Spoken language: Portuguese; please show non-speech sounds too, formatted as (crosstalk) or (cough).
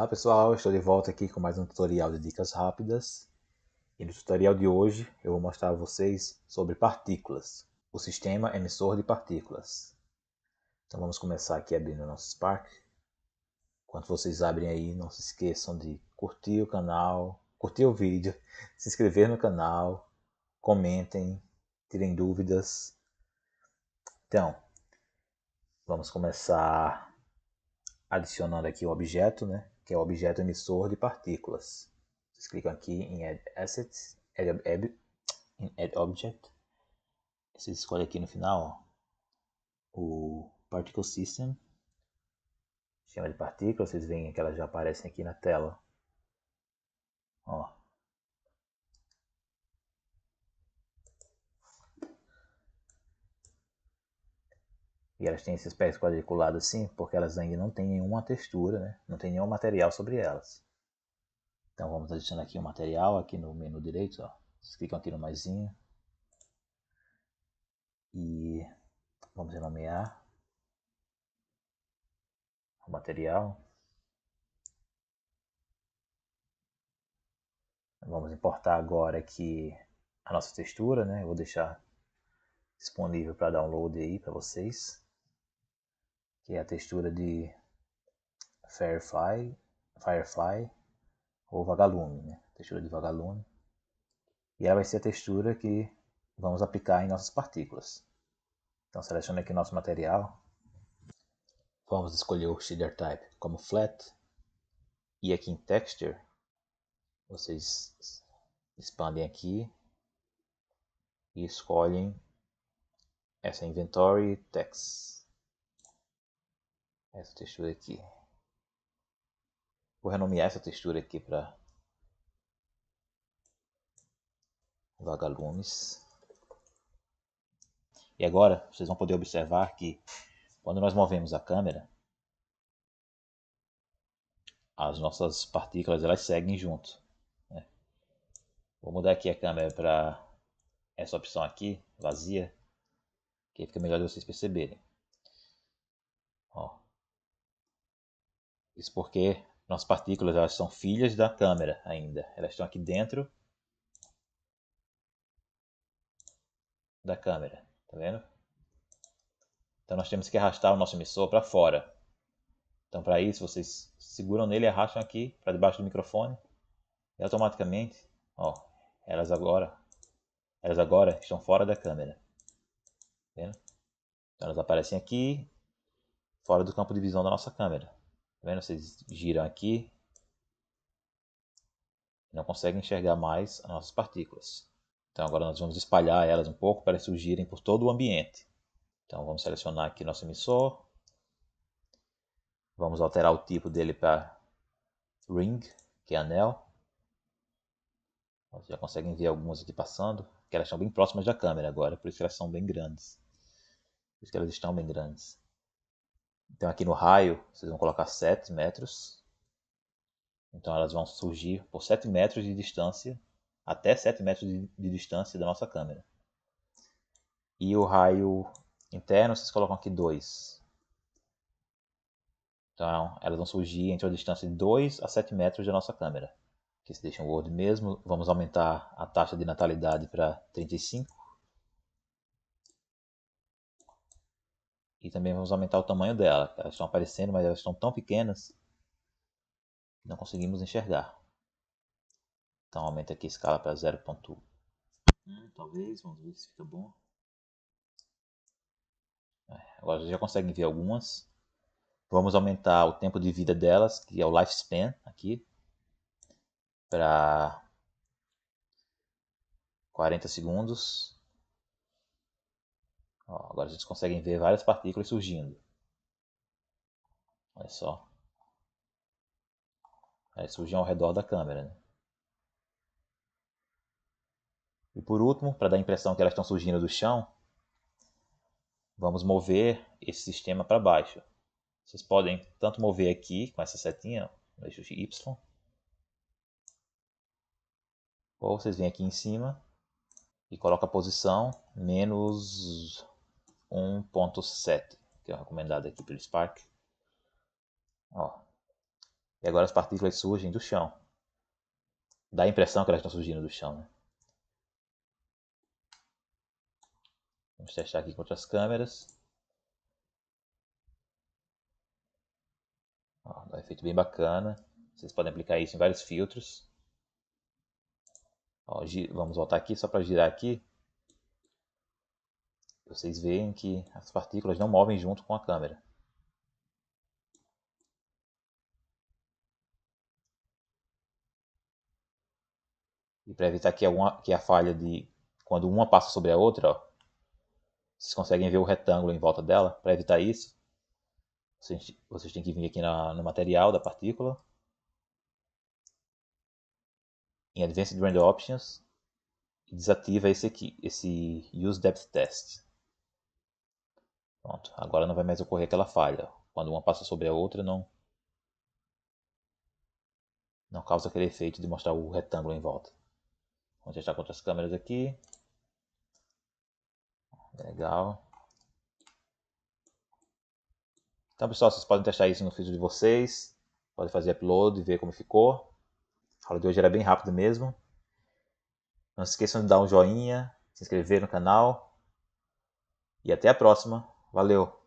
Olá pessoal, estou de volta aqui com mais um tutorial de dicas rápidas. E no tutorial de hoje eu vou mostrar a vocês sobre partículas, o sistema emissor de partículas. Então vamos começar aqui abrindo o nosso Spark. Enquanto vocês abrem aí, não se esqueçam de curtir o canal, curtir o vídeo, (laughs) se inscrever no canal, comentem, tirem dúvidas. Então, vamos começar adicionando aqui o objeto, né? que é o objeto emissor de partículas. Vocês clicam aqui em Add Assets, Add, Add, Add Object. Vocês escolhem aqui no final ó, o Particle System. Chama de partícula, vocês veem que elas já aparecem aqui na tela. Ó, E elas têm esses pés quadriculados assim porque elas ainda não têm nenhuma textura, né? não tem nenhum material sobre elas. Então vamos adicionar aqui o um material aqui no menu direito, ó. vocês clicam aqui no mais e vamos renomear o material. Vamos importar agora aqui a nossa textura, né? Eu vou deixar disponível para download aí para vocês que é a textura de Firefly, Firefly ou Vagalume, né? textura de Vagalume. E ela vai ser a textura que vamos aplicar em nossas partículas. Então selecionando aqui nosso material. Vamos escolher o Shader Type como Flat. E aqui em Texture, vocês expandem aqui e escolhem essa Inventory Text essa textura aqui. Vou renomear essa textura aqui para vagalumes. E agora vocês vão poder observar que quando nós movemos a câmera, as nossas partículas elas seguem junto. Né? Vou mudar aqui a câmera para essa opção aqui, vazia, que fica melhor de vocês perceberem. Isso porque nossas partículas elas são filhas da câmera ainda. Elas estão aqui dentro da câmera. Tá vendo? Então nós temos que arrastar o nosso emissor para fora. Então para isso vocês seguram nele e arrastam aqui para debaixo do microfone. E automaticamente, ó, elas agora, elas agora estão fora da câmera. Tá vendo? Então elas aparecem aqui, fora do campo de visão da nossa câmera. Tá vendo? Vocês giram aqui. Não conseguem enxergar mais as nossas partículas. Então agora nós vamos espalhar elas um pouco para surgirem por todo o ambiente. Então vamos selecionar aqui nosso emissor. Vamos alterar o tipo dele para ring, que é anel. Vocês já conseguem ver algumas aqui passando, que elas estão bem próximas da câmera agora, por isso elas são bem grandes. Por isso que elas estão bem grandes. Então aqui no raio, vocês vão colocar 7 metros. Então elas vão surgir por 7 metros de distância, até 7 metros de, de distância da nossa câmera. E o raio interno, vocês colocam aqui 2. Então elas vão surgir entre a distância de 2 a 7 metros da nossa câmera. Que se deixa um Word mesmo. Vamos aumentar a taxa de natalidade para 35. E também vamos aumentar o tamanho dela. Elas estão aparecendo, mas elas estão tão pequenas que não conseguimos enxergar. Então aumenta aqui a escala para 0.1. Hum, talvez, vamos ver se fica bom. É, agora já conseguem ver algumas. Vamos aumentar o tempo de vida delas, que é o lifespan aqui, para 40 segundos. Ó, agora vocês conseguem ver várias partículas surgindo. Olha só. Elas é, surgem ao redor da câmera. Né? E por último, para dar a impressão que elas estão surgindo do chão, vamos mover esse sistema para baixo. Vocês podem tanto mover aqui com essa setinha, no eixo Y, ou vocês vêm aqui em cima e colocam a posição menos 1.7, que é o recomendado aqui pelo Spark. Ó. E agora as partículas surgem do chão. Dá a impressão que elas estão surgindo do chão, né? Vamos testar aqui com outras câmeras. Ó, dá um efeito bem bacana. Vocês podem aplicar isso em vários filtros. Ó, vamos voltar aqui só para girar aqui vocês veem que as partículas não movem junto com a câmera. E para evitar que, alguma, que a falha de quando uma passa sobre a outra, ó, vocês conseguem ver o retângulo em volta dela. Para evitar isso, vocês, vocês têm que vir aqui na, no material da partícula. Em Advanced Render Options, desativa esse aqui, esse Use Depth Test. Pronto, agora não vai mais ocorrer aquela falha. Quando uma passa sobre a outra, não, não causa aquele efeito de mostrar o retângulo em volta. Vamos testar com outras câmeras aqui. Legal. Então, pessoal, vocês podem testar isso no vídeo de vocês. Podem fazer upload e ver como ficou. A aula de hoje era bem rápida mesmo. Não se esqueçam de dar um joinha, se inscrever no canal. E até a próxima. Valeu!